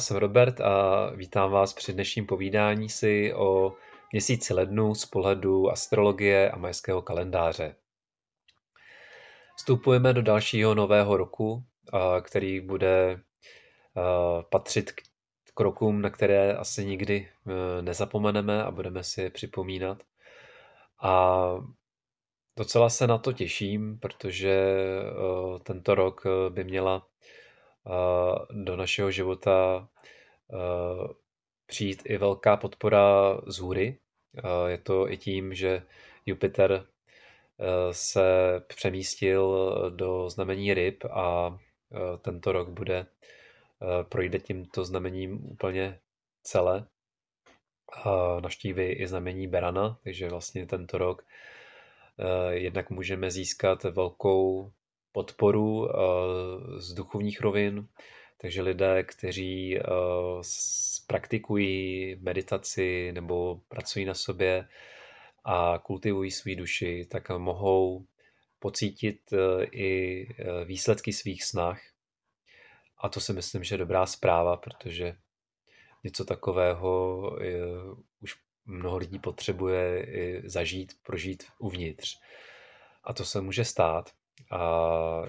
jsem Robert a vítám vás při dnešním povídání si o měsíci lednu z pohledu astrologie a majského kalendáře. Vstupujeme do dalšího nového roku, který bude patřit k rokům, na které asi nikdy e, nezapomeneme a budeme si je připomínat. A docela se na to těším, protože e, tento rok e, by měla do našeho života přijít i velká podpora z hůry. Je to i tím, že Jupiter se přemístil do znamení ryb a tento rok bude projde tímto znamením úplně celé. Naštíví i znamení Berana, takže vlastně tento rok jednak můžeme získat velkou podporu eh, z duchovních rovin, takže lidé, kteří eh, praktikují meditaci nebo pracují na sobě a kultivují svou duši, tak mohou pocítit eh, i výsledky svých snah. A to si myslím, že je dobrá zpráva, protože něco takového už mnoho lidí potřebuje zažít, prožít uvnitř. A to se může stát. A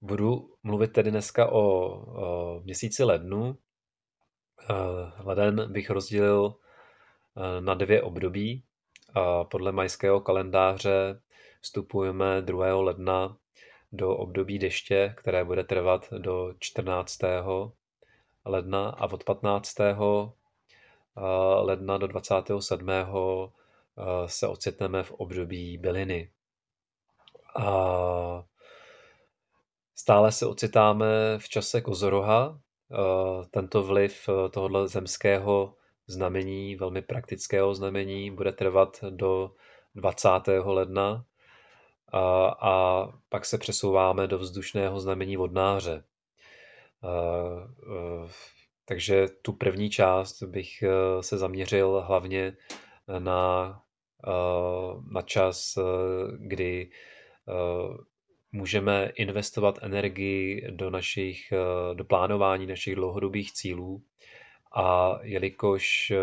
budu mluvit tedy dneska o, o měsíci lednu. Leden bych rozdělil e, na dvě období. Podle majského kalendáře vstupujeme 2. ledna do období deště, které bude trvat do 14. ledna a od 15. E, ledna do 27. E, se ocitneme v období byliny. A stále se ocitáme v čase kozoroha. Tento vliv e, tohoto zemského znamení, velmi praktického znamení, bude trvat do 20. ledna a, a pak se přesouváme do vzdušného znamení vodnáře. A, a, e, takže tu první část bych e, se zaměřil hlavně na, na čas, kdy Eh, můžeme investovat energii do, našich, eh, do plánování našich dlouhodobých cílů. A jelikož eh,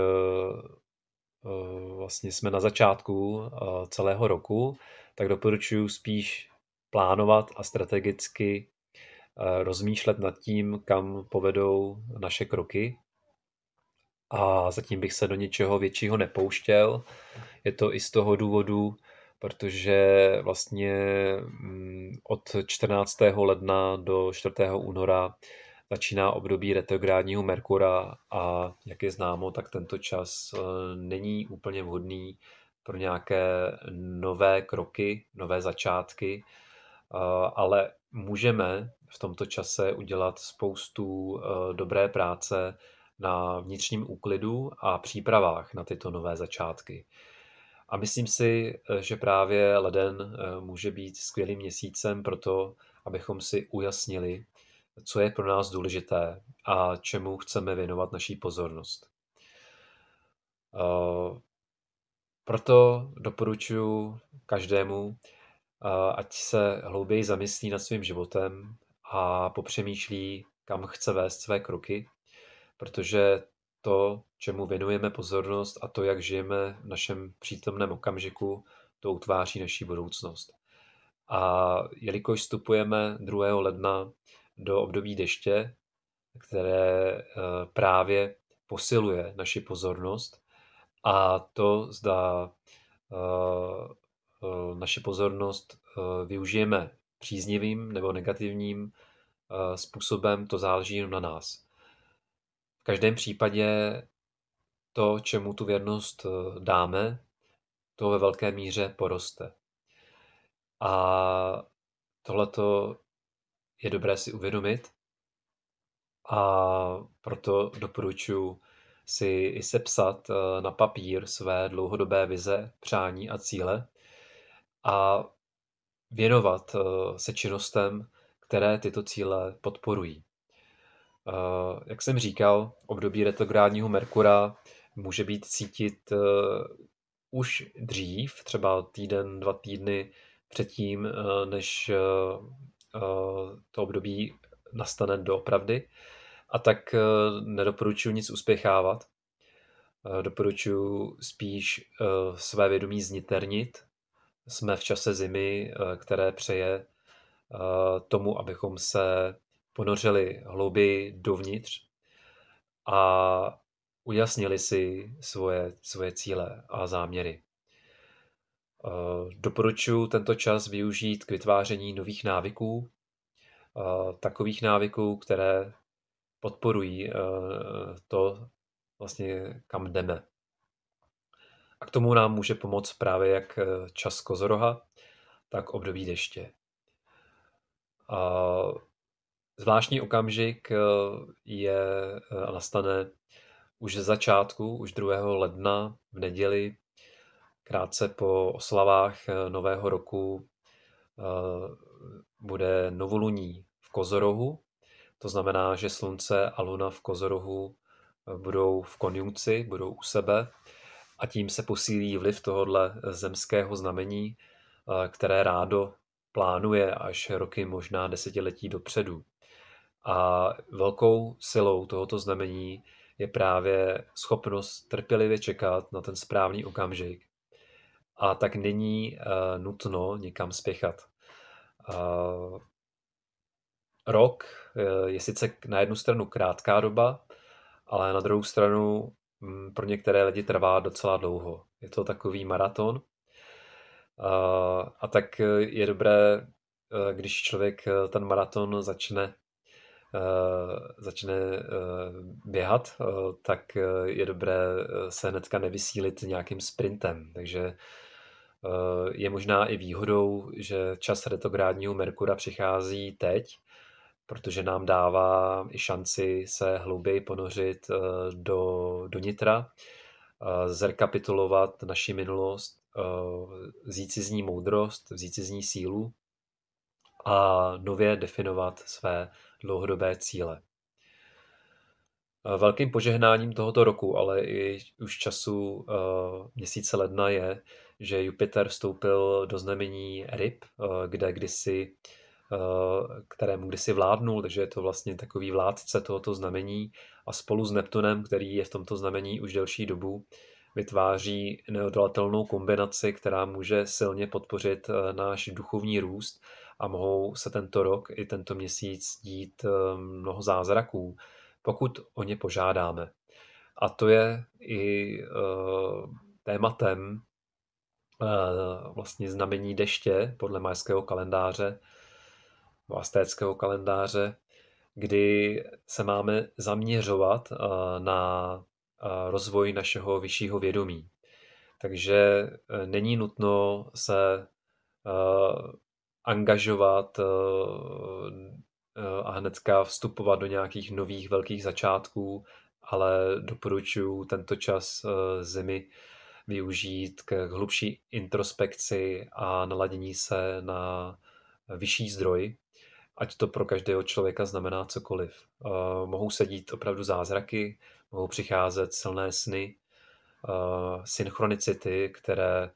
vlastně jsme na začátku celého roku, tak doporučuji spíš plánovat a strategicky rozmýšlet nad tím, kam povedou naše kroky. A zatím bych se do něčeho většího nepouštěl. Je to i z toho důvodu, protože vlastně mm, od 14. ledna do 4. února začíná období retrográdního Merkura a jak je známo, tak tento čas eh, není úplně vhodný pro nějaké nové kroky, nové začátky, eh, ale můžeme v tomto čase udělat spoustu eh, dobré práce na vnitřním úklidu a přípravách na tyto nové začátky. A myslím si, eh, že právě leden eh, může být skvělým měsícem pro to, abychom si ujasnili, co je pro nás důležité a čemu chceme věnovat naší pozornost. Eh, proto doporučuji každému, ať se hlouběji zamyslí nad svým životem a popřemýšlí, kam chce vést své kroky, protože to, čemu věnujeme pozornost a to, jak žijeme v našem přítomném okamžiku, to utváří naší budoucnost. A jelikož vstupujeme 2. ledna do období deště, které eh, právě posiluje naši pozornost a to, zda eh, eh, naše pozornost využijeme příznivým nebo negativním způsobem, to záleží jenom na nás každém případě to, čemu tu věrnost eh, dáme, to ve velké míře poroste. A tohleto je dobré si uvědomit a proto doporučuji si i sepsat eh, na papír své dlouhodobé vize, přání a cíle a věnovat eh, se činnostem, které tyto cíle podporují. Eh, jak jsem říkal, období retrográdního Merkura může být cítit eh, už dřív, třeba týden, dva týdny předtím, eh, než to období nastane doopravdy. A tak nedoporučuji nic uspěchávat. Doporučuji spíš své vědomí zniternit. Jsme v čase zimy, které přeje tomu, abychom se ponořili hlouběji dovnitř a ujasnili si svoje, svoje cíle a záměry. Eh, doporučuji tento čas využít k vytváření nových návyků, eh, takových návyků, které podporují eh, to, vlastně kam jdeme. A k tomu nám může pomoct právě jak čas kozoroha, tak období deště. A Zvláštní okamžik eh, je eh, nastane už ze začátku, už 2. ledna v neděli, krátce po oslavách eh, Nového roku, bude novoluní v Kozorohu. To znamená, že Slunce a Luna v Kozorohu budou v konjunkci, budou u sebe a tím se posílí vliv tohohle zemského znamení, které rádo plánuje až roky, možná desetiletí dopředu. A velkou silou tohoto znamení je právě schopnost trpělivě čekat na ten správný okamžik. A tak není uh, nutno někam spěchat. Uh, rok eh, je sice na jednu stranu krátká doba, ale na druhou stranu mm, pro některé lidi trvá docela dlouho. Je to takový maraton. A tak eh, je dobré, když člověk ten maraton začne Eh, začne eh, běhat, eh, tak je dobré se hnedka nevysílit nějakým sprintem. Takže je možná i výhodou, že čas retrográdního Merkura přichází teď, protože nám dává i šanci se hlouběji ponořit do, do nitra, zrekapitulovat naši minulost, vzít si z ní moudrost, vzít si z ní sílu a nově definovat své dlouhodobé cíle. Eh, velkým požehnáním tohoto roku, ale i už času eh, měsíce ledna je, že Jupiter vstoupil do znamení ryb, eh, kde kdysi, kterému kdysi vládnul, takže je to vlastně takový vládce tohoto znamení a spolu s Neptunem, který je v tomto znamení už delší dobu, vytváří neodolatelnou kombinaci, která může silně podpořit náš duchovní růst a mohou se tento rok i tento měsíc dít eh, mnoho zázraků, pokud o ně požádáme. A to je i eh, tématem eh, vlastně znamení deště podle majského kalendáře, vlastéckého kalendáře, kdy se máme zaměřovat na rozvoj našeho vyššího vědomí. Takže není nutno se angažovat eh, eh, a hnedka vstupovat do nějakých nových velkých začátků, ale doporučuji tento čas eh, zimy využít k hlubší introspekci a naladění se na vyšší zdroj, ať to pro každého člověka znamená cokoliv. Mohou se dít opravdu zázraky, mohou přicházet silné sny, synchronicity, které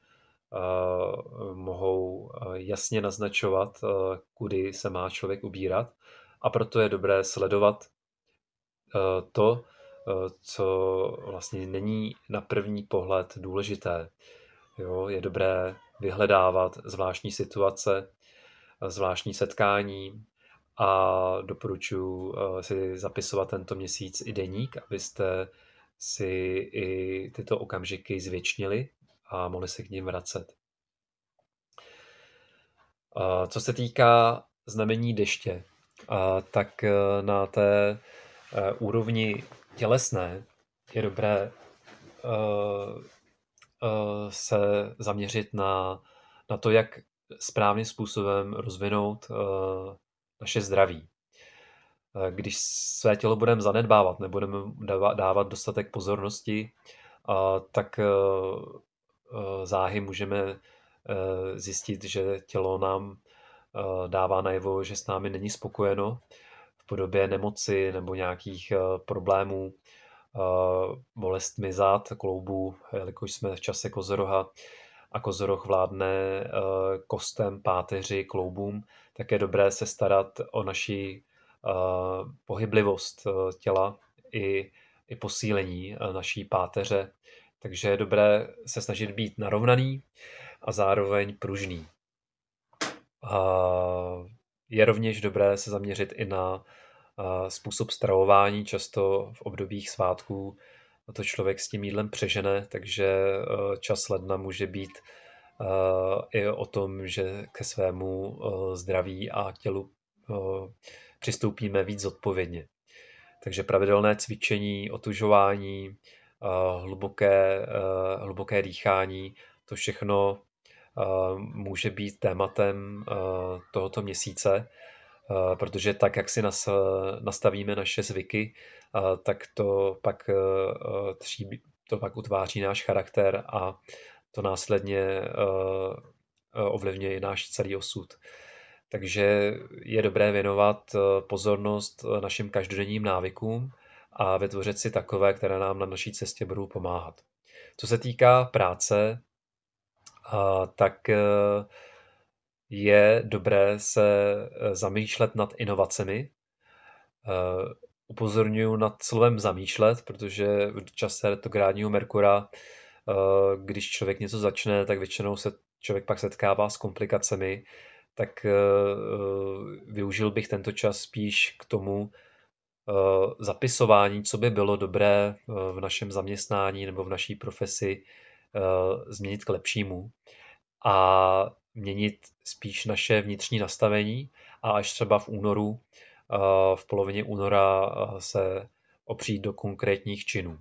Eh, mohou eh, jasně naznačovat, eh, kudy se má člověk ubírat. A proto je dobré sledovat to, co vlastně není na první pohled důležité. Jo, je dobré vyhledávat zvláštní situace, zvláštní setkání a doporučuji si zapisovat tento měsíc i deník, abyste si i tyto okamžiky zvětšnili a mohli se k ním vracet. Co se týká znamení deště, tak e, na té e, úrovni tělesné je dobré e, se zaměřit na, na to, jak správným způsobem rozvinout naše zdraví. Když své tělo budeme zanedbávat, nebudeme dávat dostatek pozornosti, tak Eh, záhy můžeme eh, zjistit, že tělo nám eh, dává najevo, že s námi není spokojeno v podobě nemoci nebo nějakých problémů, bolestmi zad, kloubů, jelikož jsme v čase kozoroha a kozoroh vládne kostem, páteři, kloubům, tak je dobré se starat o naši pohyblivost těla i, i posílení naší páteře, takže je dobré se snažit být narovnaný a zároveň pružný. Je rovněž dobré se zaměřit i na způsob stravování. Často v obdobích svátků to člověk s tím jídlem přežene, takže e, čas ledna může být e, i o tom, že ke svému e, zdraví a tělu přistoupíme víc zodpovědně. Takže pravidelné cvičení, otužování, Eh, hluboké, eh, hluboké dýchání. To všechno eh, může být tématem tohoto měsíce, protože tak, jak si nas, nastavíme naše zvyky, tak to pak, tří, to pak utváří náš charakter a to následně ovlivňuje i náš celý osud. Takže je dobré věnovat pozornost našim každodenním návykům a vytvořit si takové, které nám na naší cestě budou pomáhat. Co se týká práce, tak e, je dobré se e, zamýšlet nad inovacemi. E, upozorňuji nad slovem zamýšlet, protože v čase retrográdního Merkura, když člověk něco začne, tak většinou se člověk pak setkává s komplikacemi, tak využil bych tento čas spíš k tomu, Eh, zapisování, co by bylo dobré eh, v našem zaměstnání nebo v naší profesi eh, změnit k lepšímu a měnit spíš naše vnitřní nastavení a až třeba v únoru, v polovině února se opřít do konkrétních činů.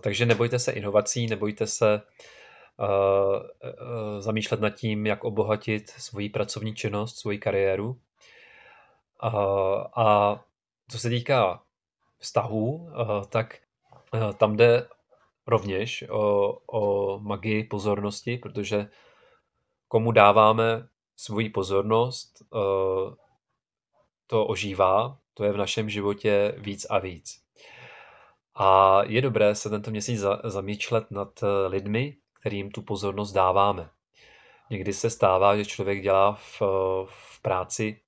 Takže nebojte se inovací, nebojte se zamýšlet nad tím, jak obohatit svoji pracovní činnost, svoji kariéru Eh, a co se týká vztahů, eh, tak eh, tam jde rovněž o, o magii pozornosti, protože komu dáváme svoji pozornost, to ožívá, to je v našem životě víc a víc. A je dobré se tento měsíc zamýšlet nad lidmi, kterým tu pozornost dáváme. Někdy se stává, že člověk dělá v, v práci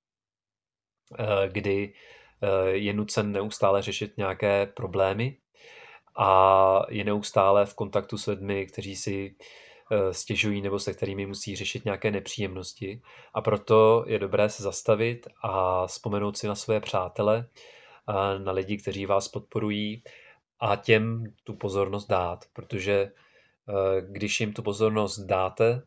Eh, kdy eh, je nucen neustále řešit nějaké problémy a je neustále v kontaktu s lidmi, kteří si eh, stěžují nebo se kterými musí řešit nějaké nepříjemnosti. A proto je dobré se zastavit a vzpomenout si na své přátele, na lidi, kteří vás podporují a těm tu pozornost dát, protože když jim tu pozornost dáte,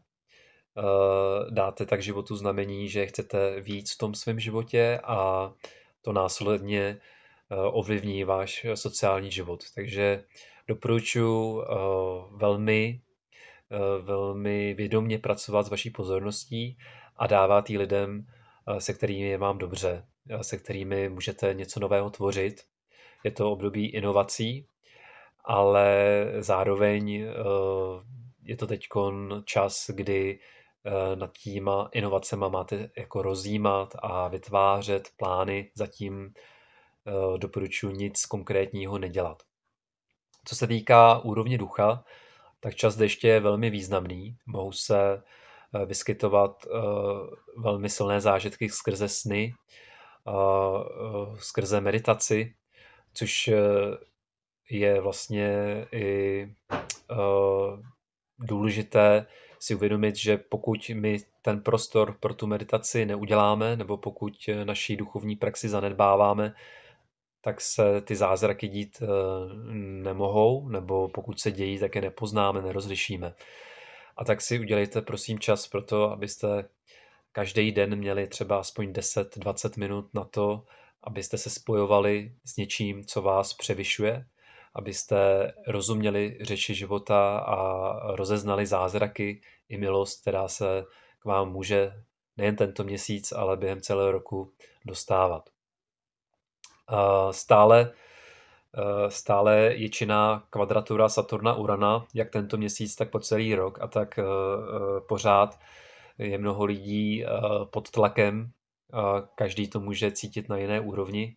Eh, dáte tak životu znamení, že chcete víc v tom svém životě a to následně eh, ovlivní váš sociální život. Takže doporučuji eh, velmi, velmi vědomně pracovat s vaší pozorností a dávat ji lidem, se kterými je vám dobře, se kterými můžete něco nového tvořit. Je to období inovací, ale zároveň je to teď čas, kdy Eh, nad tím inovacema máte jako rozjímat a vytvářet plány, zatím eh, doporučuji nic konkrétního nedělat. Co se týká úrovně ducha, tak čas deště je velmi významný. Mohou se eh, vyskytovat velmi silné zážitky skrze sny, skrze meditaci, což je vlastně i důležité si uvědomit, že pokud my ten prostor pro tu meditaci neuděláme, nebo pokud eh, naší duchovní praxi zanedbáváme, tak se ty zázraky dít eh, nemohou, nebo pokud se dějí, tak je nepoznáme, nerozlišíme. A tak si udělejte prosím čas pro to, abyste každý den měli třeba aspoň 10-20 minut na to, abyste se spojovali s něčím, co vás převyšuje, abyste rozuměli řeči života a rozeznali zázraky i milost, která se k vám může nejen tento měsíc, ale během celého roku dostávat. Stále, stále je činná kvadratura Saturna Urana, jak tento měsíc, tak po celý rok a tak pořád je mnoho lidí pod tlakem, každý to může cítit na jiné úrovni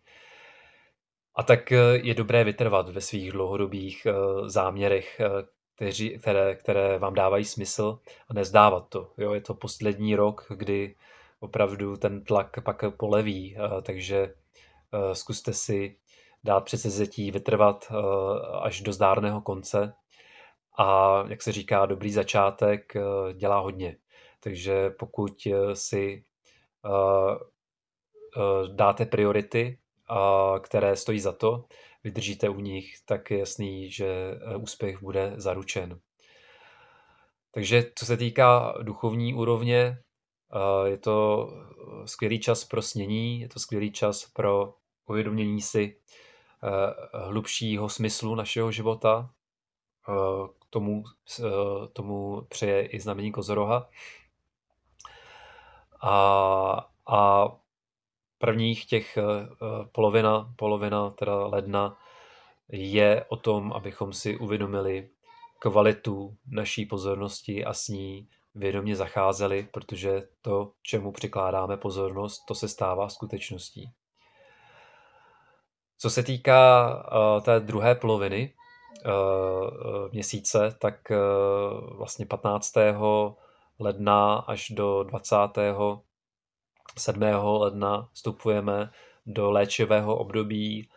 a tak eh, je dobré vytrvat ve svých dlouhodobých eh, záměrech, eh, kteří, které, které vám dávají smysl a nezdávat to. Jo, je to poslední rok, kdy opravdu ten tlak pak poleví, takže zkuste si dát předsevzetí, vytrvat až do zdárného konce a jak se říká, dobrý začátek dělá hodně. Takže pokud si dáte priority, které stojí za to, vydržíte u nich, tak je jasný, že e, úspěch bude zaručen. Takže co se týká duchovní úrovně, e, je to e, skvělý čas pro snění, je to skvělý čas pro uvědomění si hlubšího smyslu našeho života. K tomu, tomu přeje i znamení Kozoroha. A, a prvních těch eh, eh, polovina, polovina teda ledna je o tom, abychom si uvědomili kvalitu naší pozornosti a s ní vědomě zacházeli, protože to, čemu přikládáme pozornost, to se stává skutečností. Co se týká eh, té druhé poloviny měsíce, tak vlastně 15. ledna až do 20. 7. ledna vstupujeme do léčivého období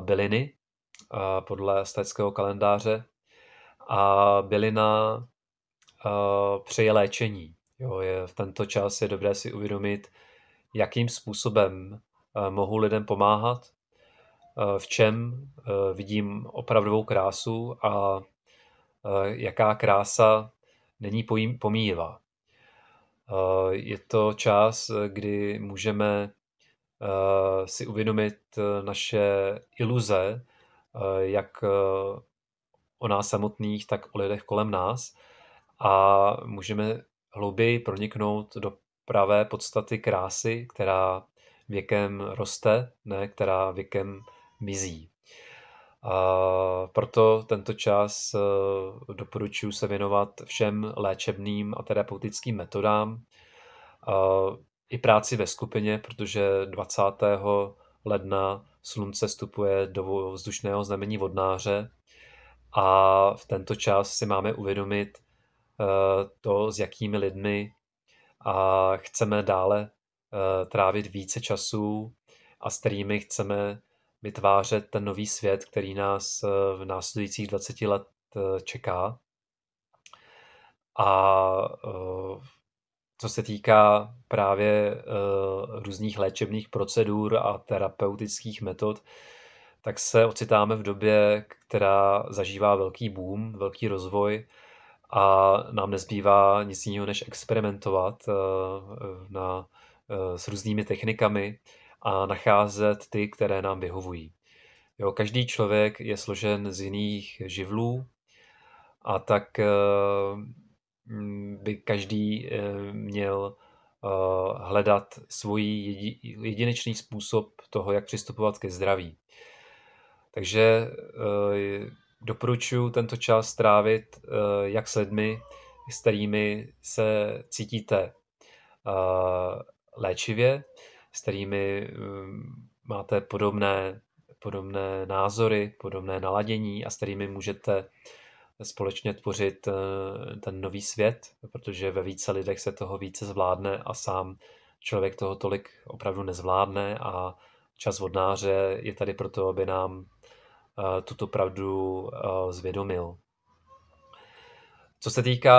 byliny podle steckého kalendáře a bylina přeje léčení. Jo, je, v tento čas je dobré si uvědomit, jakým způsobem mohu lidem pomáhat, v čem vidím opravdovou krásu a jaká krása není pomíjivá. Eh, je to čas, kdy můžeme eh, si uvědomit eh, naše iluze, jak o nás samotných, tak o lidech kolem nás a můžeme hlouběji proniknout do pravé podstaty krásy, která věkem roste, ne která věkem mizí. A proto tento čas eh, doporučuji se věnovat všem léčebným a terapeutickým metodám i práci ve skupině, protože 20. ledna slunce vstupuje do vzdušného znamení vodnáře a v tento čas si máme uvědomit eh, to, s jakými lidmi a chceme dále eh, trávit více času a s kterými chceme vytvářet ten nový svět, který nás eh, v následujících 20 let eh, čeká. A eh, co se týká právě různých léčebných procedur a terapeutických metod, tak se ocitáme v době, která zažívá velký boom, velký rozvoj a nám nezbývá nic jiného, než experimentovat na, s různými technikami, a nacházet ty, které nám vyhovují. Jo, každý člověk je složen z jiných živlů a tak eh, by každý eh, měl eh, hledat svůj jedinečný způsob toho, jak přistupovat ke zdraví. Takže doporučuji tento čas strávit jak s lidmi, s kterými se cítíte léčivě, s kterými ehm, máte podobné, podobné názory, podobné naladění a s kterými můžete společně tvořit eh, ten nový svět, protože ve více lidech se toho více zvládne a sám člověk toho tolik opravdu nezvládne a čas vodnáře je tady proto, aby nám eh, tuto pravdu eh, zvědomil. Co se týká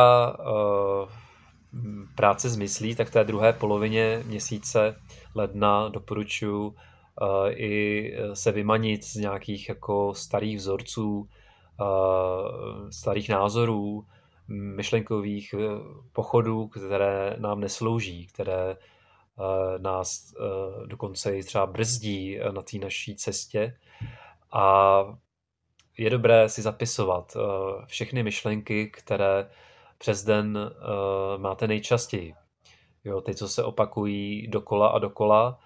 práce zmyslí, tak té druhé polovině měsíce ledna doporučuji eh, i eh, se vymanit z nějakých jako starých vzorců, eh, starých názorů, myšlenkových pochodů, které nám neslouží, které nás dokonce i třeba brzdí na té naší cestě. A je dobré si zapisovat všechny myšlenky, které přes den uh, máte nejčastěji. Jo, ty, co se opakují dokola a dokola,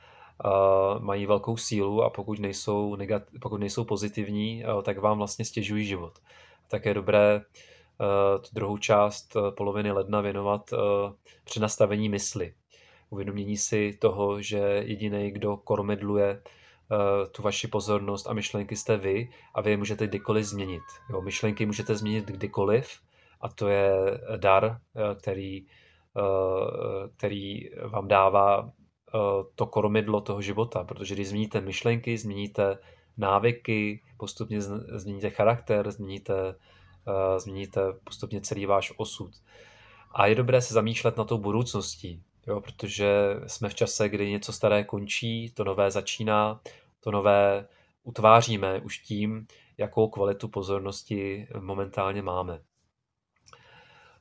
uh, mají velkou sílu a pokud nejsou, negat- pokud nejsou pozitivní, uh, tak vám vlastně stěžují život. Tak je dobré uh, tu druhou část uh, poloviny ledna věnovat uh, přenastavení mysli. Uvědomění si toho, že jediný, kdo kormedluje, tu vaši pozornost a myšlenky jste vy a vy je můžete kdykoliv změnit. Jo, myšlenky můžete změnit kdykoliv, a to je eh, dar, eh, který, eh, který vám dává to kormidlo toho života, protože když změníte myšlenky, změníte návyky, postupně změníte charakter, změníte, změníte postupně celý váš osud. A je dobré se zamýšlet na tou budoucností, jo, protože jsme v čase, kdy něco staré končí, to nové začíná, to nové utváříme už tím, jakou kvalitu pozornosti momentálně máme.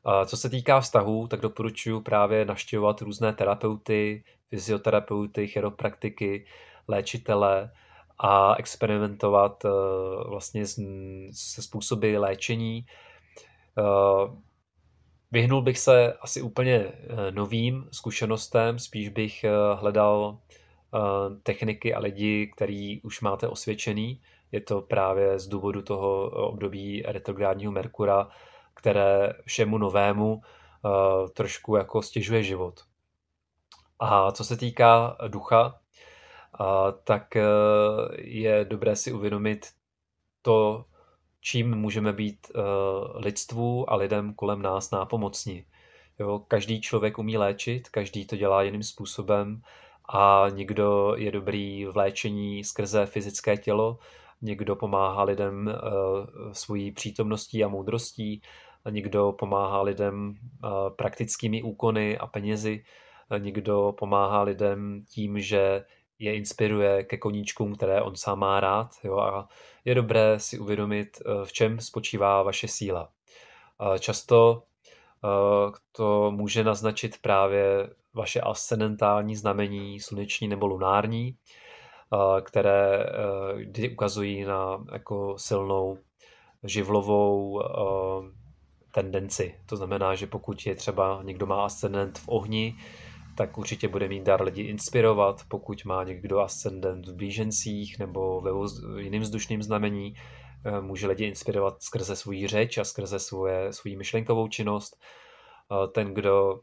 Eh, co se týká vztahů, tak doporučuji právě naštěvovat různé terapeuty, fyzioterapeuty, chiropraktiky, léčitele a experimentovat eh, vlastně se způsoby léčení. Eh, vyhnul bych se asi úplně novým zkušenostem, spíš bych hledal techniky a lidi, který už máte osvědčený. Je to právě z důvodu toho období retrográdního Merkura, které všemu novému eh, trošku jako stěžuje život. A co se týká ducha, eh, tak eh, je dobré si uvědomit to, čím můžeme být lidstvu a lidem kolem nás nápomocní. Jo, každý člověk umí léčit, každý to dělá jiným způsobem a někdo je dobrý v léčení skrze fyzické tělo, někdo pomáhá lidem eh, svojí přítomností a moudrostí, někdo pomáhá lidem eh, praktickými úkony a penězi, eh, někdo pomáhá lidem tím, že je inspiruje ke koníčkům, které on sám má rád. Jo? A je dobré si uvědomit, v čem spočívá vaše síla. Často to může naznačit právě vaše ascendentální znamení, sluneční nebo lunární. Eh, které eh, ukazují na jako silnou živlovou eh, tendenci. To znamená, že pokud je třeba někdo má ascendent v ohni, tak určitě bude mít dar lidi inspirovat. Pokud má někdo ascendent v blížencích nebo ve jiným vzdušným znamení, může lidi inspirovat skrze svůj řeč a skrze svoje, svůj myšlenkovou činnost. Ten, kdo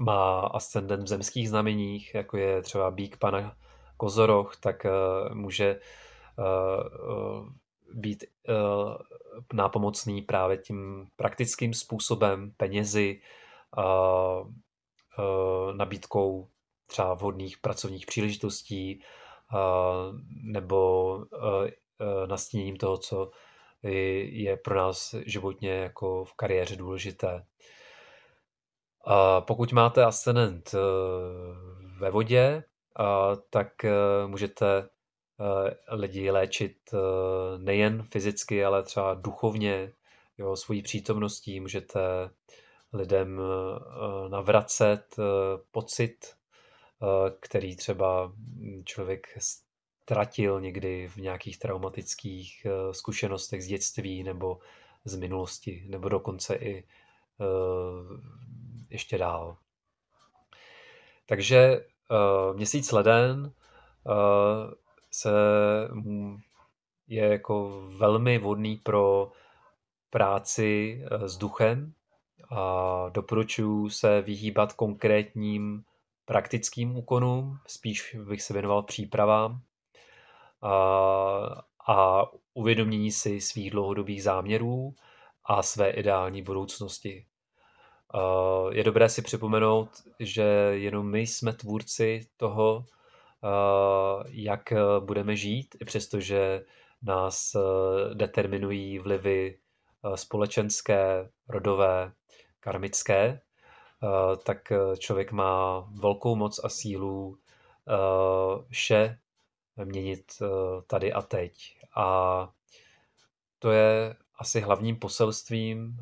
má ascendent v zemských znameních, jako je třeba bík pana kozoroch, tak eh, může eh, eh, být nápomocný právě tím praktickým způsobem, penězi, nabídkou třeba vhodných pracovních příležitostí nebo nastíněním toho, co je pro nás životně jako v kariéře důležité. Pokud máte ascendent ve vodě, tak e, můžete e, lidi léčit e, nejen fyzicky, ale třeba duchovně, jo, svojí přítomností můžete lidem navracet pocit, který třeba člověk ztratil někdy v nějakých traumatických zkušenostech z dětství nebo z minulosti, nebo dokonce i ještě dál. Takže Eh, měsíc leden eh, se je jako velmi vhodný pro práci eh, s duchem a doporučuji se vyhýbat konkrétním praktickým úkonům, spíš bych se věnoval přípravám a, a uvědomění si svých dlouhodobých záměrů a své ideální budoucnosti. Eh, je dobré si připomenout, že jenom my jsme tvůrci toho, eh, jak eh, budeme žít, i přestože nás determinují vlivy společenské, rodové, karmické, tak člověk má velkou moc a sílu vše měnit tady a teď. A to je asi hlavním poselstvím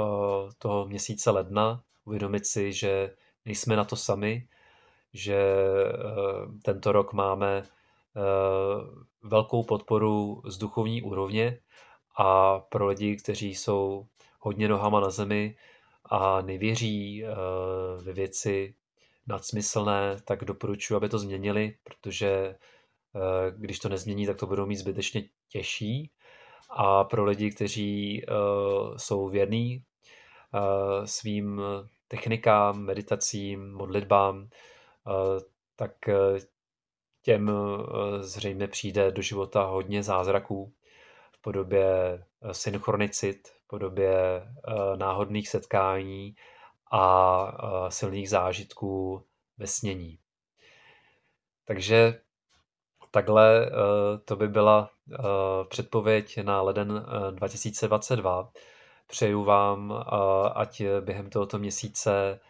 Eh, toho měsíce ledna, uvědomit si, že nejsme na to sami, že eh, tento rok máme eh, velkou podporu z duchovní úrovně a pro lidi, kteří jsou hodně nohama na zemi a nevěří ve věci nadsmyslné, tak doporučuji, aby to změnili, protože když to nezmění, tak to budou mít zbytečně těžší. A pro lidi, kteří jsou věrní Eh, svým technikám, meditacím, modlitbám, eh, tak eh, těm zřejmě přijde do života hodně zázraků v podobě synchronicit, v podobě náhodných setkání a silných zážitků ve snění. Takže takhle to by byla předpověď na leden 2022. Přeju vám, ať během tohoto měsíce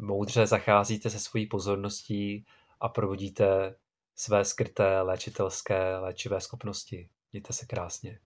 moudře zacházíte se svojí pozorností a provodíte své skryté léčitelské léčivé schopnosti. Mějte se krásně.